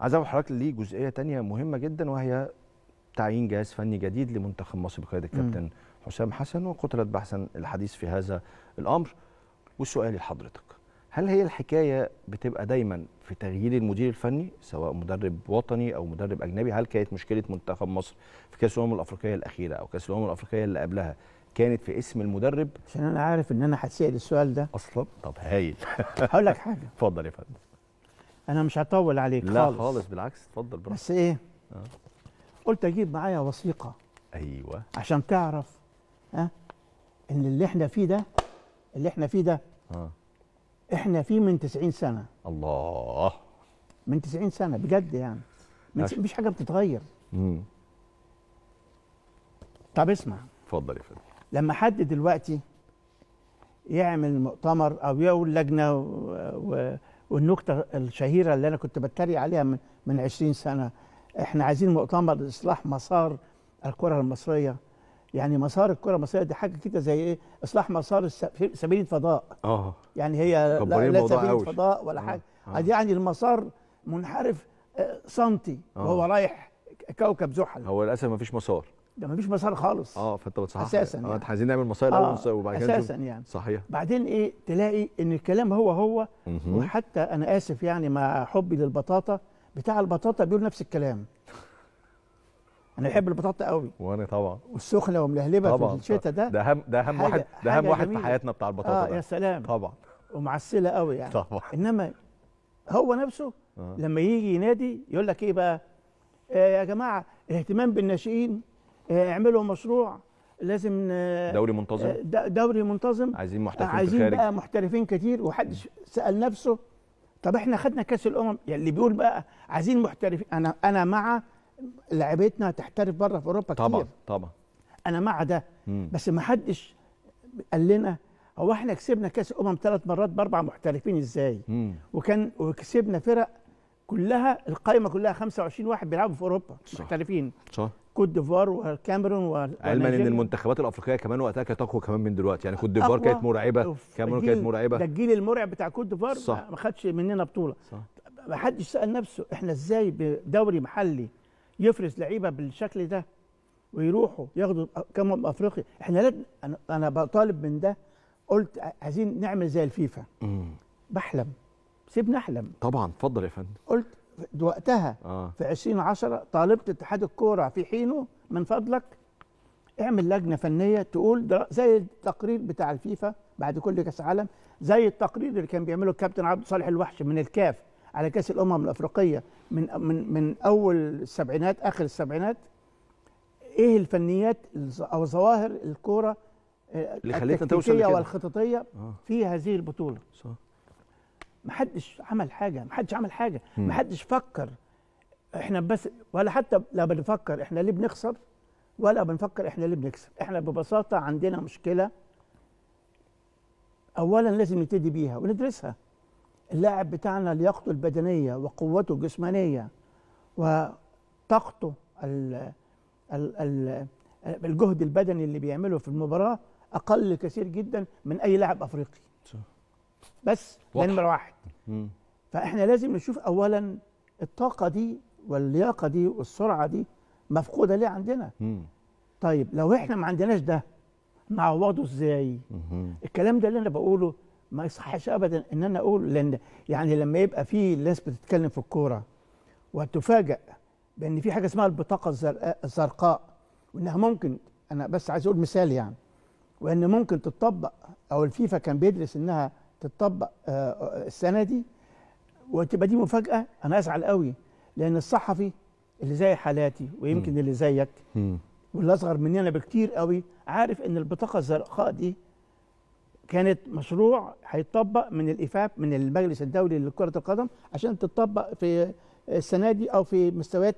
عايز اقول حضرتك ليه جزئيه تانية مهمه جدا وهي تعيين جهاز فني جديد لمنتخب مصر بقياده الكابتن حسام حسن وقتلت بحثا الحديث في هذا الامر وسؤالي لحضرتك هل هي الحكايه بتبقى دايما في تغيير المدير الفني سواء مدرب وطني او مدرب اجنبي هل كانت مشكله منتخب مصر في كاس الامم الافريقيه الاخيره او كاس الامم الافريقيه اللي قبلها كانت في اسم المدرب عشان انا عارف ان انا هتسال السؤال ده اصلا طب هايل هقول لك حاجه اتفضل يا فندم انا مش هطول عليك لا خالص, خالص بالعكس اتفضل براحتك بس ايه آه. قلت اجيب معايا وثيقه ايوه عشان تعرف ها أه؟ ان اللي احنا فيه ده اللي احنا فيه ده آه. احنا فيه من 90 سنه الله من 90 سنه بجد يعني مفيش حاجه بتتغير امم طب اسمع اتفضل يا فندم لما حد دلوقتي يعمل مؤتمر او يقول لجنه و... و... والنكته الشهيره اللي انا كنت بتريق عليها من من 20 سنه احنا عايزين مؤتمر لاصلاح مسار الكره المصريه يعني مسار الكره المصريه دي حاجه كده زي ايه اصلاح مسار سبيل الفضاء اه يعني هي لا, لا سبيل أوش. الفضاء ولا آه. حاجه آه. يعني المسار منحرف سنتي آه، آه. وهو رايح كوكب زحل هو للاسف ما فيش مسار ده ما فيش مسار خالص اه فانت بتصحح اساسا آه، يعني. اه عايزين نعمل مسار الاول آه وبعد كده اساسا يعني صحيح بعدين ايه تلاقي ان الكلام هو هو وحتى انا اسف يعني مع حبي للبطاطا بتاع البطاطا بيقول نفس الكلام انا بحب البطاطا قوي وانا طبعا والسخنه وملهلبه في الشتاء ده ده اهم ده اهم واحد ده اهم واحد في حياتنا بتاع البطاطا اه ده. يا سلام طبعا ومعسله قوي يعني طبعا انما هو نفسه آه. لما يجي ينادي يقول لك ايه بقى آه يا جماعه الاهتمام بالناشئين اعملوا مشروع لازم آه، دوري منتظم آه، دوري منتظم عايزين محترفين عايزين بقى محترفين كتير وحدش سال نفسه طب احنا خدنا كاس الامم يعني اللي بيقول بقى عايزين محترفين انا انا مع لعيبتنا تحترف بره في اوروبا كتير طبعا طبعا انا مع ده مم. بس ما حدش قال لنا هو احنا كسبنا كاس الامم ثلاث مرات باربع محترفين ازاي مم. وكان وكسبنا فرق كلها القايمه كلها 25 واحد بيلعبوا في اوروبا صح. محترفين صح كوت ديفوار والكاميرون علما ان المنتخبات الافريقيه كمان وقتها كانت اقوى كمان من دلوقتي يعني كوت ديفوار كانت مرعبه كاميرون كانت مرعبه ده الجيل المرعب بتاع كوت ديفوار ما خدش مننا بطوله صح ما حدش سال نفسه احنا ازاي بدوري محلي يفرز لعيبه بالشكل ده ويروحوا ياخدوا كم افريقيا احنا لد... انا انا بطالب من ده قلت عايزين نعمل زي الفيفا بحلم سيبني احلم طبعا اتفضل يا فندم قلت وقتها آه. في 2010 طالبت اتحاد الكوره في حينه من فضلك اعمل لجنه فنيه تقول زي التقرير بتاع الفيفا بعد كل كاس عالم زي التقرير اللي كان بيعمله الكابتن عبد صالح الوحش من الكاف على كاس الامم الافريقيه من من من اول السبعينات اخر السبعينات ايه الفنيات او ظواهر الكوره آه، اللي خليتنا توصل والخططيه آه. في هذه البطوله صح. محدش عمل حاجه محدش عمل حاجه محدش فكر احنا بس ولا حتى لا بنفكر احنا ليه بنخسر ولا بنفكر احنا ليه بنكسب احنا ببساطه عندنا مشكله اولا لازم نبتدي بيها وندرسها اللاعب بتاعنا لياقته البدنيه وقوته الجسمانيه وطاقته ال ال ال الجهد البدني اللي بيعمله في المباراه اقل كثير جدا من اي لاعب افريقي بس نمره واحد مم. فاحنا لازم نشوف اولا الطاقه دي واللياقه دي والسرعه دي مفقوده ليه عندنا مم. طيب لو احنا ما عندناش ده نعوضه ازاي الكلام ده اللي انا بقوله ما يصحش ابدا ان انا اقول لان يعني لما يبقى في ناس بتتكلم في الكوره وتفاجئ بان في حاجه اسمها البطاقه الزرقاء وانها ممكن انا بس عايز اقول مثال يعني وان ممكن تتطبق او الفيفا كان بيدرس انها تتطبق آه، آه، السنه دي وتبقى دي مفاجاه انا ازعل قوي لان الصحفي اللي زي حالاتي ويمكن اللي زيك واللي اصغر مننا بكتير قوي عارف ان البطاقه الزرقاء دي كانت مشروع هيتطبق من الافاب من المجلس الدولي لكره القدم عشان تتطبق في السنه دي او في مستويات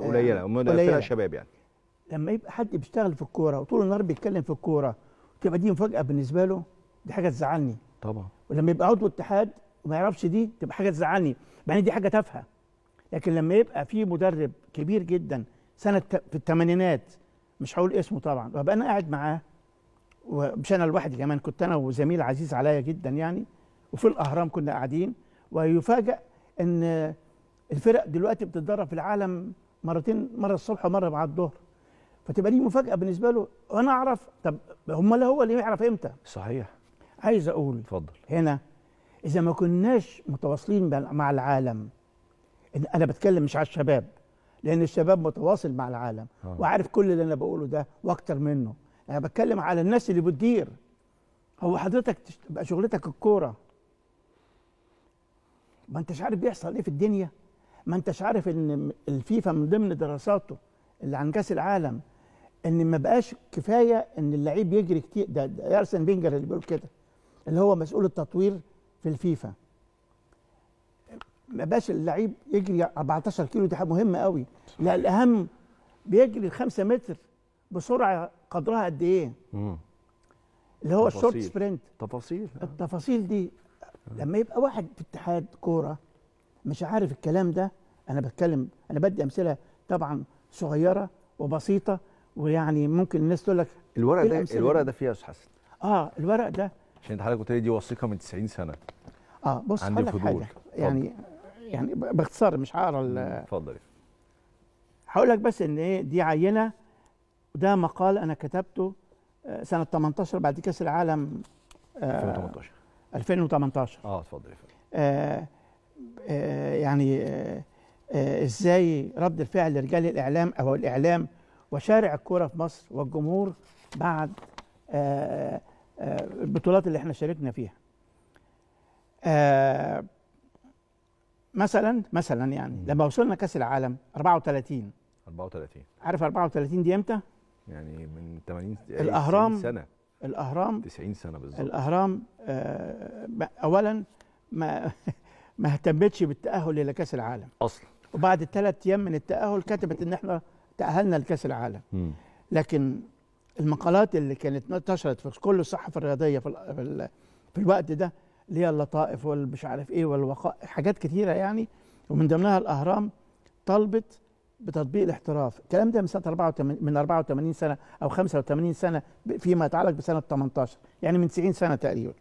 آه، قليله قليله شباب يعني لما يبقى حد بيشتغل في الكوره وطول النهار بيتكلم في الكوره تبقى دي مفاجاه بالنسبه له دي حاجه تزعلني طبعا ولما يبقى عضو اتحاد وما يعرفش دي تبقى حاجه تزعلني بعدين دي حاجه تافهه لكن لما يبقى في مدرب كبير جدا سنه في الثمانينات مش هقول اسمه طبعا وابقى انا قاعد معاه ومش انا لوحدي كمان كنت انا وزميل عزيز عليا جدا يعني وفي الاهرام كنا قاعدين ويفاجئ ان الفرق دلوقتي بتتدرب في العالم مرتين مره الصبح ومره بعد الظهر فتبقى دي مفاجاه بالنسبه له وانا اعرف طب امال هو اللي يعرف امتى صحيح عايز اقول اتفضل هنا اذا ما كناش متواصلين مع العالم انا بتكلم مش على الشباب لان الشباب متواصل مع العالم آه. وعارف كل اللي انا بقوله ده واكتر منه انا بتكلم على الناس اللي بتدير هو حضرتك تبقى شغلتك الكوره ما انتش عارف بيحصل ايه في الدنيا ما انتش عارف ان الفيفا من ضمن دراساته اللي عن كاس العالم ان ما بقاش كفايه ان اللعيب يجري كتير ده, ده ارسن فينجر اللي بيقول كده اللي هو مسؤول التطوير في الفيفا ما باش اللعيب يجري 14 كيلو دي حاجه مهمه قوي لا الاهم بيجري 5 متر بسرعه قدرها قد ايه اللي هو الشورت سبرنت تفاصيل آه. التفاصيل دي آه. لما يبقى واحد في اتحاد كوره مش عارف الكلام ده انا بتكلم انا بدي امثله طبعا صغيره وبسيطه ويعني ممكن الناس تقول لك الورق إيه ده الورق ده فيه يا استاذ حسن اه الورق ده عشان حضرتك قلت لي دي وثيقه من 90 سنه اه بص عندي فضول حاجة. يعني فضل. يعني باختصار مش هقرا اتفضل هقول لك بس ان ايه دي عينه وده مقال انا كتبته آه، سنه 18 بعد كاس العالم 2018 آه، 2018 اه اتفضل يا فندم آه،, آه يعني آه آه ازاي رد الفعل لرجال الاعلام او الاعلام وشارع الكوره في مصر والجمهور بعد آه البطولات آه، اللي احنا شاركنا فيها آه، مثلا مثلا يعني لما وصلنا كاس العالم 34 34 عارف 34 دي امتى يعني من 80 يعني الاهرام سنه الاهرام 90 سنه بالظبط الاهرام آه، اولا ما ما اهتمتش بالتاهل الى كاس العالم اصلا وبعد ثلاث ايام من التاهل كتبت ان احنا تاهلنا لكاس العالم م. لكن المقالات اللي كانت انتشرت في كل الصحف الرياضيه في, في, في الوقت ده اللي هي اللطائف والمش عارف ايه والوقائع حاجات كثيره يعني ومن ضمنها الاهرام طالبت بتطبيق الاحتراف الكلام ده من سنه 84 من 84 سنه او 85 سنه فيما يتعلق بسنه 18 يعني من 90 سنه تقريبا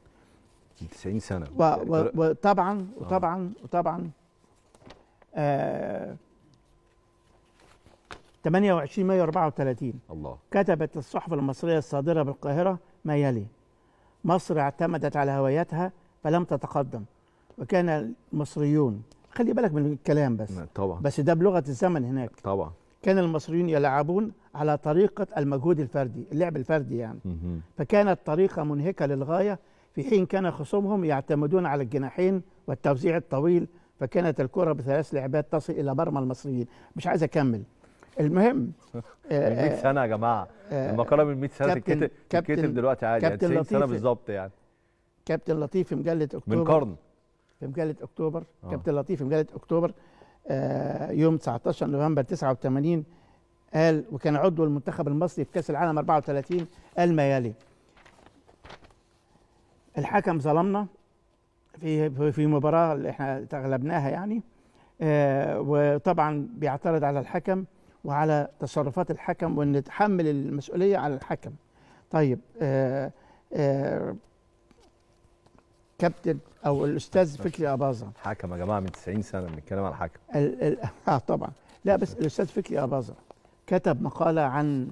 90 سنه و... و... وطبعا آه. وطبعا وطبعا آه 28 مايو 34 الله كتبت الصحف المصرية الصادرة بالقاهرة ما يلي مصر اعتمدت على هواياتها فلم تتقدم وكان المصريون خلي بالك من الكلام بس نعم، طبعا بس ده بلغة الزمن هناك طبعا كان المصريون يلعبون على طريقة المجهود الفردي اللعب الفردي يعني فكانت طريقة منهكة للغاية في حين كان خصومهم يعتمدون على الجناحين والتوزيع الطويل فكانت الكرة بثلاث لعبات تصل إلى مرمى المصريين مش عايز أكمل المهم من 100 سنه يا جماعه آه، آه، المقاله من 100 سنه تتكتب تتكتب دلوقتي عادي يعني كابتن 90 سنه بالظبط يعني كابتن لطيف في مجله اكتوبر من قرن في مجله اكتوبر أوه. كابتن لطيف في مجله اكتوبر آه يوم 19 نوفمبر 89 قال وكان عضو المنتخب المصري في كاس العالم 34 قال ما يلي الحكم ظلمنا في في مباراه اللي احنا تغلبناها يعني آه وطبعا بيعترض على الحكم وعلى تصرفات الحكم وان تحمل المسؤوليه على الحكم طيب آآ آه، آآ آه، كابتن او الاستاذ فكري اباظه حكم يا جماعه من 90 سنه بنتكلم على الحكم ال ال اه طبعا لا بس الاستاذ فكري اباظه كتب مقاله عن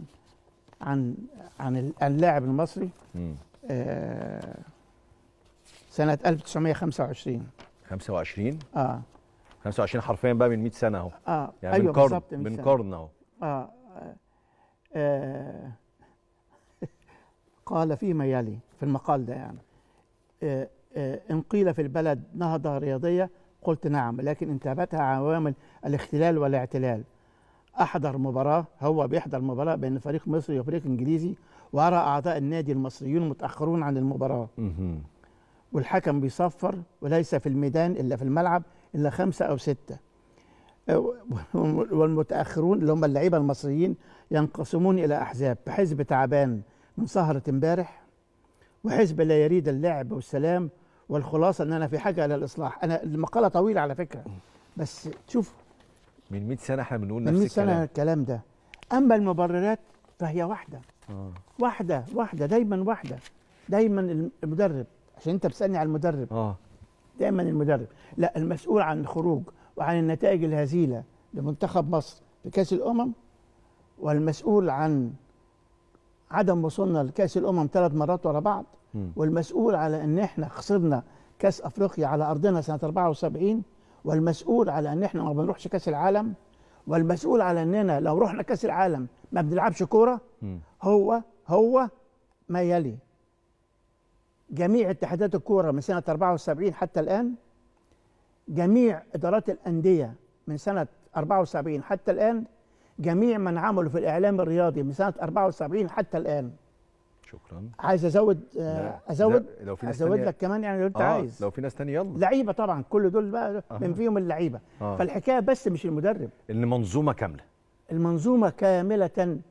عن عن اللاعب المصري آه، سنه 1925 25 اه 25 حرفيا بقى من 100 سنه اهو اه يعني أيوة من قرن من قرن اهو آه. آه. آه، قال فيما يلي في المقال ده يعني آه آه ان قيل في البلد نهضه رياضيه قلت نعم لكن انتابتها عوامل الاختلال والاعتلال احضر مباراه هو بيحضر مباراه بين فريق مصري وفريق انجليزي وارى اعضاء النادي المصريون متاخرون عن المباراه والحكم بيصفر وليس في الميدان الا في الملعب إلا خمسة أو ستة والمتأخرون اللي هم اللعيبة المصريين ينقسمون إلى أحزاب حزب تعبان من سهرة امبارح وحزب لا يريد اللعب والسلام والخلاصة إن أنا في حاجة إلى الإصلاح أنا المقالة طويلة على فكرة بس تشوف من 100 سنة احنا بنقول نفس الكلام من 100 سنة الكلام ده أما المبررات فهي واحدة آه. واحدة واحدة دايما واحدة دايما المدرب عشان أنت بتسألني على المدرب آه. دائما المدرب لا المسؤول عن الخروج وعن النتائج الهزيله لمنتخب مصر في كاس الامم والمسؤول عن عدم وصولنا لكاس الامم ثلاث مرات ورا بعض والمسؤول على ان احنا خسرنا كاس افريقيا على ارضنا سنه 74 والمسؤول على ان احنا ما بنروحش كاس العالم والمسؤول على اننا لو رحنا كاس العالم ما بنلعبش كوره هو هو ما يلي جميع اتحادات الكوره من سنه 74 حتى الان جميع ادارات الانديه من سنه 74 حتى الان جميع من عملوا في الاعلام الرياضي من سنه 74 حتى الان شكرا عايز ازود لا آه، ازود لا لو في ناس ازود لك كمان يعني لو انت آه عايز لو في ناس تانية يلا لعيبه طبعا كل دول بقى آه. من فيهم اللعيبه آه. فالحكايه بس مش المدرب المنظومه كامله المنظومه كامله